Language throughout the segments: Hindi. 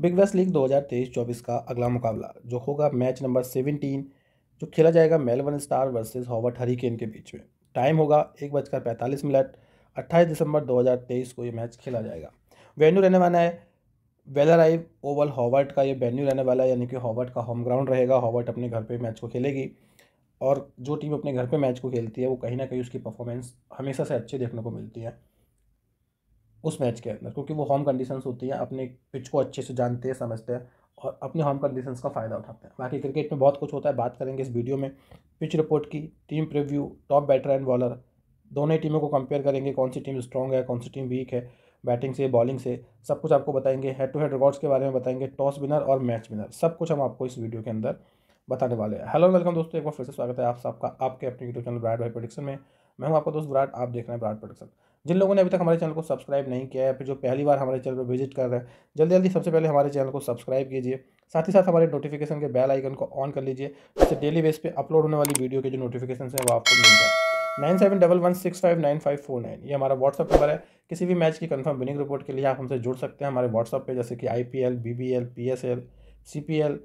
बिग बैस लीग 2023-24 का अगला मुकाबला जो होगा मैच नंबर 17 जो खेला जाएगा Melbourne star versus Hobart hurricane के बीच में टाइम होगा एक बजकर पैंतालीस मिनट अट्ठाईस दिसंबर 2023 को ये मैच खेला जाएगा वेन्यू रहने वाला है वेलराइव आइव ओवल हॉवर्ट का ये वेन्यू रहने वाला है यानी कि हॉवर्ट का होम ग्राउंड रहेगा हॉवर्ट अपने घर पर मैच को खेलेगी और जो टीम अपने घर पर मैच को खेलती है वो कहीं ना कहीं उसकी परफॉर्मेंस हमेशा से अच्छी देखने को मिलती है उस मैच के अंदर क्योंकि वो होम कंडीशंस होती हैं अपने पिच को अच्छे से जानते हैं समझते हैं और अपने होम कंडीशंस का फ़ायदा उठाते हैं बाकी क्रिकेट में बहुत कुछ होता है बात करेंगे इस वीडियो में पिच रिपोर्ट की team preview top batter and bowler दोनों ही टीमों को कंपेयर करेंगे कौन सी टीम स्ट्रॉन्ग है कौन सी टीम वीक है बैटिंग से बॉलिंग से सब कुछ आपको बताएंगे हेड टू हेड रिकॉर्ड्स के बारे में बताएंगे टॉस विनर और मैच विनर सब कुछ हम आपको इस वीडियो के अंदर बताने वाले हैं हेलो वेलकम दोस्तों एक बार फिर से स्वागत है आप सबका आपके अपने यूट्यूब चैनल ब्राड भाई प्रोडिक्शन में मैं हूं आपका दोस्त विराट आप देख रहे हैं ब्राड प्रोडक्शन जिन लोगों ने अभी तक हमारे चैनल को सब्सक्राइब नहीं किया है फिर जो पहली बार हमारे चैनल पर विजिट कर रहे हैं जल्दी जल्दी सबसे पहले हमारे चैनल को सब्सक्राइब कीजिए साथ ही साथ हमारे नोटिफिकेशन के बेल आइकन को ऑन कर लीजिए जिससे डेली बेस पे अपलोड होने वाली वीडियो के जो नोटिफिकेशन है वो आपको मिल जाए nine seven double one six five nine five four nine ये हमारा व्हाट्सअप नंबर है किसी भी मैच की कंफर्म विनिंग रिपोर्ट के लिए आप हमसे जुड़ सकते हैं हमारे व्हाट्सअप पे जैसे कि I P L B B L P S L C P L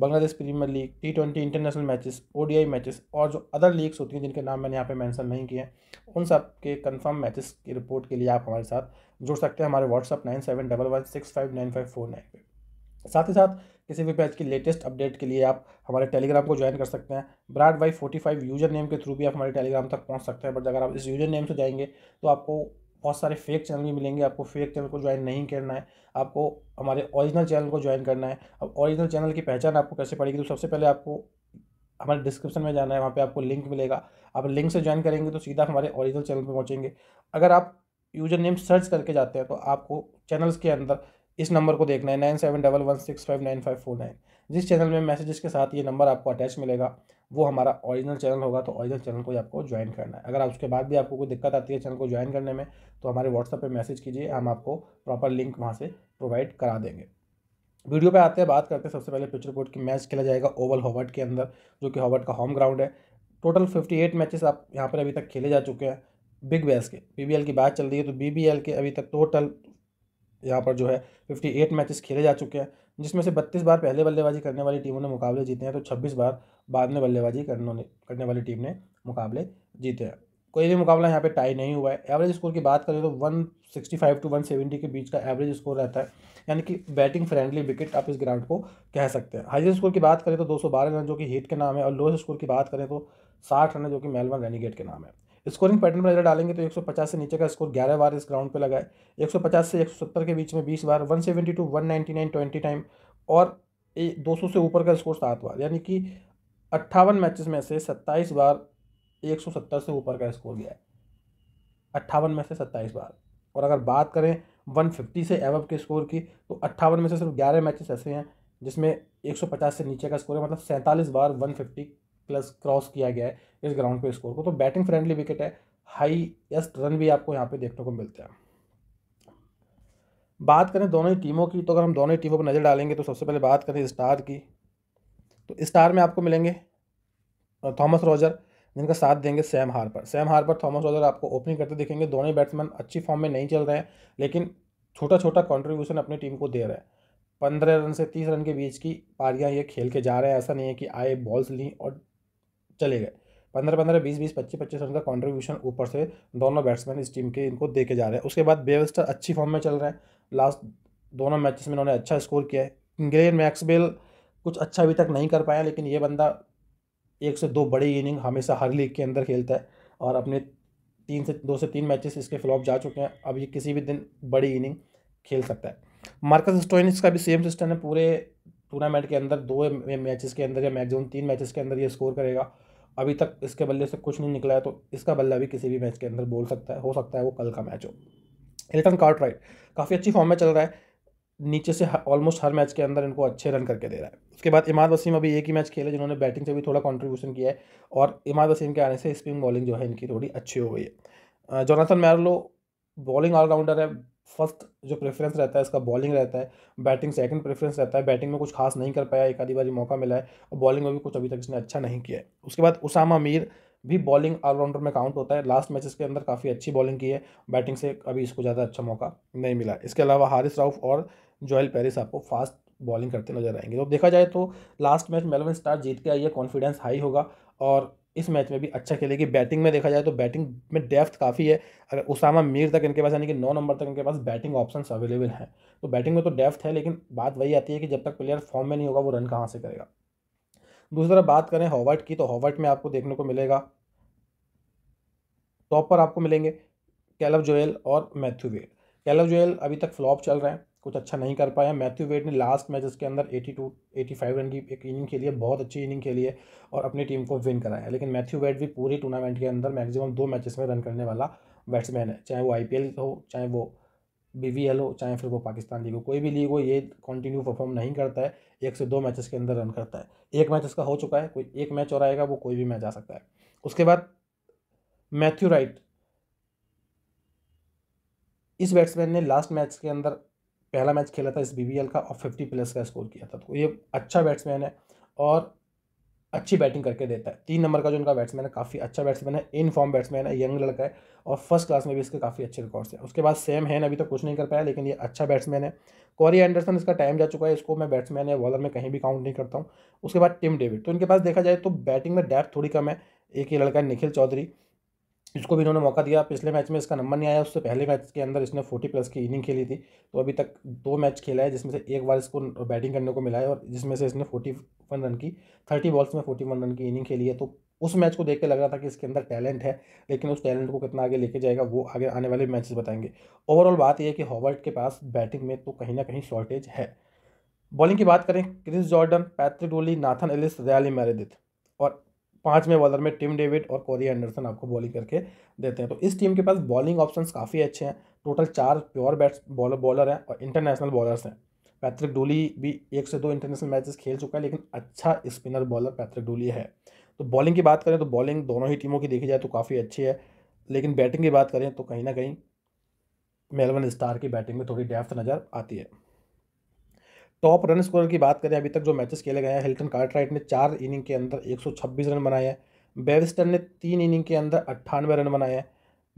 Bangladesh Premier League T twenty international matches ODI matches और जो अदर लीग्स होती हैं जिनके नाम मैंने यहाँ पे मेंशन नहीं किए हैं उन सब के कंफर्म मैचेस की रिपोर्ट के लिए आप हमारे साथ जुड़ सकते हैं हमारे WhatsApp nine seven double one six five nine five four nine पर साथ ही साथ किसी भी मैच की लेटेस्ट अपडेट के लिए आप हमारे टेलीग्राम को ज्वाइन कर सकते हैं Brad Y forty five user name के थ्रू भी आप हमारे टेलीग्राम तक पहुँच सकते हैं बट अगर आप इस यूजर नेम से जाएंगे तो आपको बहुत सारे फेक चैनल भी मिलेंगे आपको फेक चैनल को ज्वाइन नहीं करना है आपको हमारे ओरिजिनल चैनल को ज्वाइन करना है अब ओरिजिनल चैनल की पहचान आपको कैसे पड़ेगी तो सबसे पहले आपको हमारे डिस्क्रिप्शन में जाना है वहाँ पे आपको लिंक मिलेगा आप लिंक से ज्वाइन करेंगे तो सीधा हमारे ओरिजिनल चैनल पर पहुँचेंगे अगर आप यूजर नेम सर्च करके जाते हैं तो आपको चैनल्स के अंदर इस नंबर को देखना है nine seven double one six five nine five four nine जिस चैनल में मैसेजेस के साथ ये नंबर आपको अटैच मिलेगा वो हमारा ओरिजिनल चैनल होगा तो ओरिजिनल चैनल को आपको ज्वाइन करना है अगर आप उसके बाद भी आपको कोई दिक्कत आती है चैनल को ज्वाइन करने में तो हमारे व्हाट्सएप पर मैसेज कीजिए हम आपको प्रॉपर लिंक वहाँ से प्रोवाइड करा देंगे वीडियो पे आते हैं बात करते हैं सबसे पहले पिच रिपोर्ट की मैच खेला जाएगा ओवल हॉवर्ट के अंदर जो कि हॉवर्ट का होम ग्राउंड है टोटल फिफ्टी एट मैचेस आप यहाँ पर अभी तक खेले जा चुके हैं बिग बैस के बीबीएल की बात चल रही है तो बीबीएल के अभी तक टोटल यहाँ पर जो है फिफ्टी एट मैचेस खेले जा चुके हैं जिसमें से बत्तीस बार पहले बल्लेबाजी करने वाली टीमों ने मुकाबले जीते हैं तो छब्बीस बार बाद में बल्लेबाजी करने करने वाली टीम ने मुकाबले जीते हैं कोई भी मुकाबला यहाँ पे टाई नहीं हुआ है एवरेज स्कोर की बात करें तो 165 टू 170 के बीच का एवरेज स्कोर रहता है यानी कि बैटिंग फ्रेंडली विकेट आप इस ग्राउंड को कह सकते हैं हाईएस्ट स्कोर की बात करें तो 212 रन जो कि हिट के नाम है और लोएस्ट स्कोर की बात करें तो साठ रन जो कि मेलबर्न रेनीगेट के नाम है स्कोरिंग पैटर्न पर नजर डालेंगे तो 150 से नीचे का स्कोर 11 बार इस ग्राउंड पे लगा है 150 से 170 के बीच में 20 बार सेवेंटी टू वन टाइम और 200 से ऊपर का स्कोर सात बार यानी कि अट्ठावन मैचेस में से सत्ताईस बार 170 से ऊपर का स्कोर गया है अट्ठावन में से सत्ताईस बार और अगर बात करें 150 से एवअप के स्कोर की तो अट्ठावन में से सिर्फ ग्यारह मैचेस ऐसे हैं जिसमें एक से नीचे का स्कोर है मतलब सैंतालीस बार वन प्लस क्रॉस किया गया है इस ग्राउंड पे स्कोर को तो बैटिंग फ्रेंडली विकेट है हाईएस्ट रन भी आपको यहाँ पे देखने को मिलते हैं बात करें दोनों ही टीमों की तो अगर हम दोनों ही टीमों पर नज़र डालेंगे तो सबसे पहले बात करें स्टार की तो स्टार में आपको मिलेंगे थॉमस रॉजर जिनका साथ देंगे Sam Harper Sam Harper Thomas Roger आपको ओपनिंग करते दिखेंगे दोनों ही बैट्समैन अच्छी फॉर्म में नहीं चल रहे हैं लेकिन छोटा छोटा कॉन्ट्रीब्यूशन अपनी टीम को दे रहे हैं पंद्रह रन से तीस रन के बीच की पारियाँ ये खेल के जा रहे हैं ऐसा नहीं है कि आए बॉल्स ली और चले गए पंद्रह पंद्रह बीस बीस पच्चीस पच्चीस रन का कॉन्ट्रीब्यूशन ऊपर से दोनों बैट्समैन इस टीम के इनको दे के जा रहे हैं उसके बाद बेवस्टर अच्छी फॉर्म में चल रहे हैं लास्ट दोनों मैचेस में इन्होंने अच्छा स्कोर किया है ग्रेन मैक्सबेल कुछ अच्छा अभी तक नहीं कर पाया लेकिन ये बंदा एक से दो बड़ी इनिंग हमेशा हर लीग के अंदर खेलता है और अपने तीन से दो से तीन मैचेस इसके फ्लॉप जा चुके हैं अब ये किसी भी दिन बड़ी इनिंग खेल सकता है मार्कस स्टोइनिस का भी सेम सिस्टम है पूरे टूर्नामेंट के अंदर दो मैचेस के अंदर या मैक्सिमम तीन मैचेस के अंदर ये स्कोर करेगा अभी तक इसके बल्ले से कुछ नहीं निकला है तो इसका बल्ला भी किसी भी मैच के अंदर बोल सकता है हो सकता है वो कल का मैच हो एल्टन कार्ट राइट काफ़ी अच्छी फॉर्म में चल रहा है नीचे से ऑलमोस्ट हर मैच के अंदर इनको अच्छे रन करके दे रहा है उसके बाद इमाद वसीम अभी एक ही मैच खेले जिन्होंने बैटिंग से भी थोड़ा कॉन्ट्रीब्यूशन किया है और इमाद वसीम के आने से स्पिन बॉलिंग जो है इनकी थोड़ी अच्छी हो गई है जोनाथन मैरलो बॉलिंग ऑलराउंडर है फर्स्ट जो प्रेफरेंस रहता है इसका बॉलिंग रहता है बैटिंग सेकंड प्रेफरेंस रहता है बैटिंग में कुछ खास नहीं कर पाया एक आधी बारी मौका मिला है और बॉलिंग में भी कुछ अभी तक इसने अच्छा नहीं किया है उसके बाद उसामा मीर भी बॉलिंग ऑलराउंडर में काउंट होता है लास्ट मैचेस के अंदर काफ़ी अच्छी बॉलिंग की है बैटिंग से अभी इसको ज़्यादा अच्छा मौका नहीं मिला इसके अलावा हारिस राउफ और जोएल पेरिस आपको फास्ट बॉलिंग करते नजर आएंगे तो देखा जाए तो लास्ट मैच मेलवन स्टार जीत के आई है कॉन्फिडेंस हाई होगा और इस मैच में भी अच्छा खेलेगी बैटिंग में देखा जाए तो बैटिंग में डेफ्थ काफ़ी है अगर उसामा मीर तक इनके पास यानी कि नौ नंबर तक इनके पास बैटिंग ऑप्शन अवेलेबल हैं तो बैटिंग में तो डेफ्थ है लेकिन बात वही आती है कि जब तक प्लेयर फॉर्म में नहीं होगा वो रन कहाँ से करेगा दूसरी तरफ बात करें हॉवर्ट की तो हॉवर्ट में आपको देखने को मिलेगा टॉप पर आपको मिलेंगे कैलव जोएल और मैथ्यू वेड कैलव जोएल अभी तक फ्लॉप चल रहे हैं कुछ अच्छा नहीं कर पाया मैथ्यू वेट ने लास्ट मैच के अंदर 82 फाइव रन की एक इनिंग खेली है बहुत अच्छी इनिंग खेली है और अपनी टीम को विन कराया लेकिन मैथ्यू वेट भी पूरी टूर्नामेंट के अंदर मैक्सिमम दो मैचेस में रन करने वाला बैट्समैन है चाहे वो आई हो चाहे वो बी हो चाहे फिर वो पाकिस्तान लीग हो कोई भी लीग हो ये कंटिन्यू परफॉर्म नहीं करता है एक से दो मैचेस के अंदर रन करता है एक मैच उसका हो चुका है कोई एक मैच और आएगा वो कोई भी मैच आ सकता है उसके बाद मैथ्यू राइट इस बैट्समैन ने लास्ट मैच के अंदर पहला मैच खेला था इस बी का और फिफ्टी प्लस का स्कोर किया था तो ये अच्छा बैट्समैन है और अच्छी बैटिंग करके देता है तीन नंबर का जो उनका बैट्समैन है काफ़ी अच्छा बैट्समैन है इन फॉर्म बैट्समैन है यंग लड़का है और फर्स्ट क्लास में भी इसके काफ़ी अच्छे रिकॉर्ड्स हैं उसके बाद सेम हैन अभी तो कुछ नहीं कर पाया लेकिन ये अच्छा बैट्समैन है कॉरी एंडरसन इसका टाइम जा चुका है इसको मैं बैट्समैन या बॉलर में कहीं भी काउंट नहीं करता हूँ उसके बाद टिम डेविड तो इनके पास देखा जाए तो बैटिंग में डैप थोड़ी कम है एक ही लड़का निखिल चौधरी इसको भी इन्होंने मौका दिया पिछले मैच में इसका नंबर नहीं आया उससे पहले मैच के अंदर इसने फोर्टी प्लस की इनिंग खेली थी तो अभी तक दो मैच खेला है जिसमें से एक बार इसको बैटिंग करने को मिला है और जिसमें से इसने फोर्टी वन रन की थर्टी बॉल्स में फोर्टी वन रन की इनिंग खेली है तो उस मैच को देख के लग रहा था कि इसके अंदर टैलेंट है लेकिन उस टैलेंट को कितना आगे लेके जाएगा वो आगे आने वाले मैचेस बताएंगे ओवरऑल बात यह है कि हॉबर्ट के पास बैटिंग में तो कहीं ना कहीं शॉर्टेज है बॉलिंग की बात करें क्रिस जॉर्डन पैथ्रिक डोली नाथन एलिस रैली मेरेडिथ और पाँचवें बॉलर में टिम डेविड और कोरी एंडरसन आपको बॉलिंग करके देते हैं तो इस टीम के पास बॉलिंग ऑप्शन काफ़ी अच्छे हैं टोटल चार प्योर बैट्स बॉलर बॉलर हैं और इंटरनेशनल बॉलर्स हैं पैथ्रिक डूली भी एक से दो इंटरनेशनल मैचेस खेल चुका है लेकिन अच्छा स्पिनर बॉलर पैथ्रिक डूली है तो बॉलिंग की बात करें तो बॉलिंग दोनों ही टीमों की देखी जाए तो काफ़ी अच्छी है लेकिन बैटिंग की बात करें तो कहीं ना कहीं मेलबर्न स्टार की बैटिंग में थोड़ी डेफ्थ नज़र आती है टॉप रन स्कोरर की बात करें अभी तक जो मैचेस खेले गए हैं हिल्टन कार्टराइट ने चार इनिंग के अंदर 126 रन बनाए हैं बेविस्टन ने तीन इनिंग के अंदर अट्ठानवे रन बनाए हैं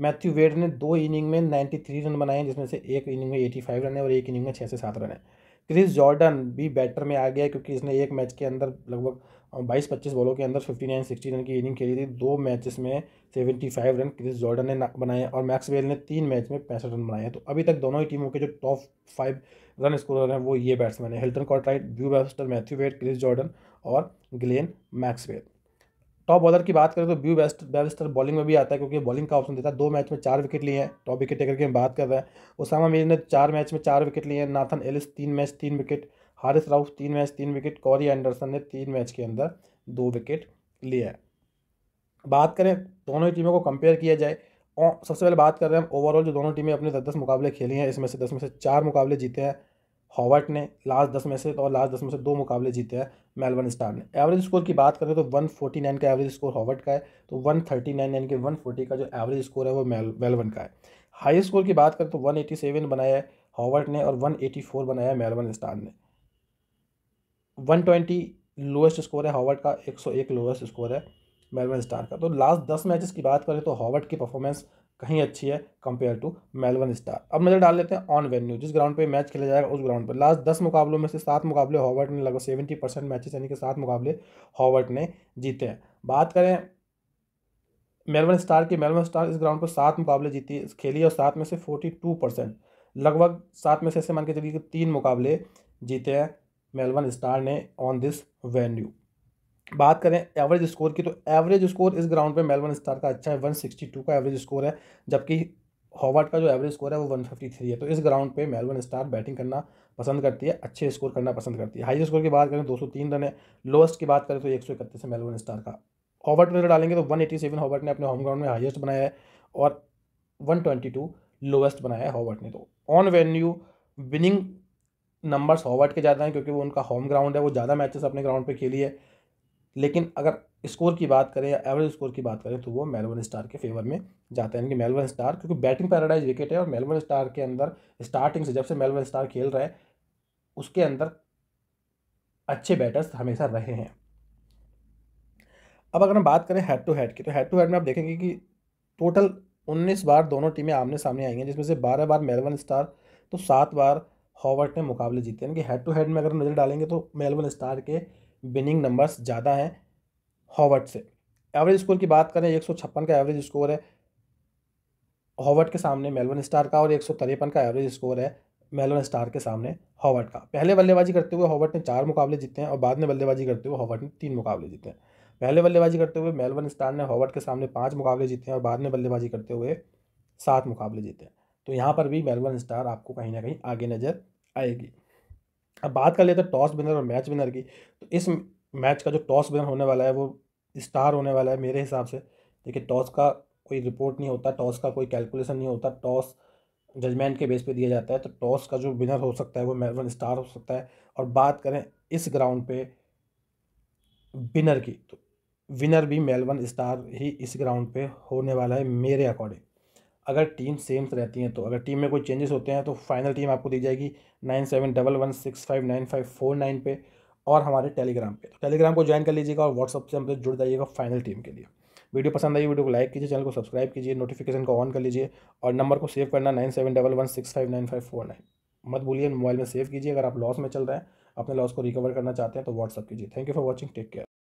मैथ्यू वेड ने दो इनिंग में 93 रन बनाए हैं जिसमें से एक इनिंग में 85 रन है और एक इनिंग में छः से सात रन है क्रिस जॉर्डन भी बैटर में आ गया क्योंकि इसने एक मैच के अंदर लगभग बाईस पच्चीस बॉलों के अंदर फिफ्टी नाइन सिक्सटी रन की इनिंग खेली थी दो मैचेस में seventy five run Chris Jordan ने बनाए और मैक्स वेल ने तीन मैच में पैंसठ रन बनाए हैं तो अभी तक दोनों ही टीमों के जो टॉप फाइव रन स्कोर हैं वो ये बैट्समैन है Hilton Cartwright Beau Webster Matthew Wade Chris Jordan और ग्लेन मैक्सवेल टॉप बॉलर की बात करें तो ब्यू बेस्ट बेबस्टर बॉलिंग में भी आता है क्योंकि बॉलिंग का ऑप्शन देता है दो मैच में चार विकेट लिए हैं टॉप विकेट टेकर की हम बात कर रहे हैं उसामा मीर ने चार मैच में चार विकेट लिए हैं नाथन एलिस तीन मैच तीन विकेट हारिस राउफ तीन मैच तीन विकेट कॉरी एंडरसन ने तीन मैच के अंदर दो विकेट लिया है बात करें दोनों ही टीमों को कंपेयर किया जाए सबसे पहले बात कर रहे हैं ओवरऑल जो दोनों टीमें अपने दस दस मुकाबले खेले हैं इसमें से दस में से चार मुकाबले जीते हैं हॉवर्ट ने लास्ट दस में से तो और लास्ट दस में से दो मुकाबले जीते हैं मेलबर्न स्टार ने एवरेज स्कोर की बात करें तो वन फोर्टी नाइन का एवरेज स्कोर हॉवर्ट का है तो वन थर्टी नाइन यानी कि फोर्टी का जो एवरेज स्कोर है वो मेलबर्न का है हाई स्कोर की बात करें तो वन एटी सेवन बनाया है हॉवर्ट ने और वन एटी फोर बनाया है मेलबर्न स्टार ने ट्वेंटी लोएस्ट स्कोर है हॉवर्ट का एक सौ एक लोएस्ट स्कोर है मेलवन स्टार का तो लास्ट दस मैचेस की बात करें तो हॉवर्ड की परफॉर्मेंस कहीं अच्छी है कंपेयर टू मेलवन स्टार अब नज़र डाल लेते हैं ऑन वेन्यू जिस ग्राउंड पे मैच खेला जाएगा उस ग्राउंड पर लास्ट दस मुकाबलों में से सात मुकाबले हॉवर्ट ने लगभग सेवेंटी परसेंट मैचेस यानी कि सात मुकाबले हॉवर्ट ने जीते हैं बात करें मेलबर्न स्टार की मेलबर्न स्टार इस ग्राउंड पर सात मुकाबले जीती खेली और सात में से फोर्टी टू परसेंट लगभग सात में से ऐसे मान के चलिए कि तीन मुकाबले जीते हैं मेलबर्न स्टार ने ऑन दिस वेन्यू बात करें एवरेज स्कोर की तो एवरेज स्कोर इस ग्राउंड पे मेलबर्न स्टार का अच्छा है 162 का एवरेज स्कोर है जबकि हॉवर्ड का जो एवरेज स्कोर है वो 153 है तो इस ग्राउंड पे मेलबर्न स्टार बैटिंग करना पसंद करती है अच्छे स्कोर करना पसंद करती है हाई स्कोर की बात करें दो oh रन है लोएस्ट की बात करें तो एक सौ इकतीस है मेलबर्न स्टार का हॉवर्ट में डालेंगे तो वन एटी सेवन ने अपने होम ग्राउंड में हाइस्ट बनाया है और वन ट्वेंटी टू लोएस्ट बनाया है हॉवर्ट ने तो on venue winning numbers Hobart के ज़्यादा हैं क्योंकि वो उनका होम ग्राउंड है वो ज़्यादा मैचेस अपने ग्राउंड पर खेली है लेकिन अगर स्कोर की बात करें या एवरेज स्कोर की बात करें तो वो मेलबर्न स्टार के फेवर में जाता है यानी कि मेलबर्न स्टार क्योंकि बैटिंग पैराडाइज विकेट है और मेलबर्न स्टार के अंदर स्टार्टिंग से जब से मेलबर्न स्टार खेल रहे उसके अंदर अच्छे बैटर्स हमेशा रहे हैं अब अगर हम बात करें हेड टू हेड की तो हेड टू हेड में आप देखेंगे कि टोटल उन्नीस बार दोनों टीमें आमने सामने आई हैं जिसमें से बारह बार मेलबर्न स्टार तो सात बार हॉवर्ट ने मुकाबले जीते हैं यानी कि हेड टू हेड में अगर नज़र डालेंगे तो मेलबर्न स्टार के विनिंग नंबर्स ज़्यादा हैं हॉवर्ड से एवरेज स्कोर की बात करें एक का एवरेज स्कोर है हॉवर्ड के सामने मेलबर्न स्टार का और एक का एवरेज स्कोर है मेलबर्न स्टार के सामने हॉवर्ड का पहले बल्लेबाजी करते हुए हॉवर्ड ने चार मुकाबले जीते हैं और बाद में बल्लेबाजी करते हुए हॉवर्ड ने तीन मुकाबले जीते हैं पहले बल्लेबाजी करते हुए मेलबर्न स्टार ने हॉवर्ड के सामने पाँच मुकाबले जीते हैं और बाद में बल्लेबाजी करते हुए सात मुकाबले जीते हैं तो यहाँ पर भी मेलबर्न स्टार आपको कहीं ना कहीं आगे नज़र आएगी अब बात कर लेते हैं टॉस विनर और मैच विनर की तो इस मैच का जो टॉस विनर होने वाला है वो स्टार होने वाला है मेरे हिसाब से देखिए टॉस का कोई रिपोर्ट नहीं होता टॉस का कोई कैलकुलेशन नहीं होता टॉस जजमेंट के बेस पे दिया जाता है तो टॉस का जो विनर हो सकता है वो मेलबर्न स्टार हो सकता है और बात करें इस ग्राउंड पे विनर की तो विनर भी मेलबर्न स्टार ही इस ग्राउंड पे होने वाला है मेरे अकॉर्डिंग अगर टीम सेम्स रहती हैं तो अगर टीम में कोई चेंजेस होते हैं तो फाइनल टीम आपको दी जाएगी nine seven double one six five nine five four nine पे और हमारे टेलीग्राम पे तो टेलीग्राम को ज्वाइन कर लीजिएगा और व्हाट्सअप से हमसे जुड़ जाइएगा फाइनल टीम के लिए वीडियो पसंद आई वीडियो को लाइक कीजिए चैनल को सब्सक्राइब कीजिए नोटिफिकेशन को ऑन कर लीजिए और नंबर को सेव करना nine seven double one six five nine five four nine मत भूलिए मोबाइल में सेव कीजिए अगर आप लॉस में चल रहे हैं अपने लॉस को रिकवर करना चाहते हैं तो व्हाट्सअप कीजिए thank you for watching take care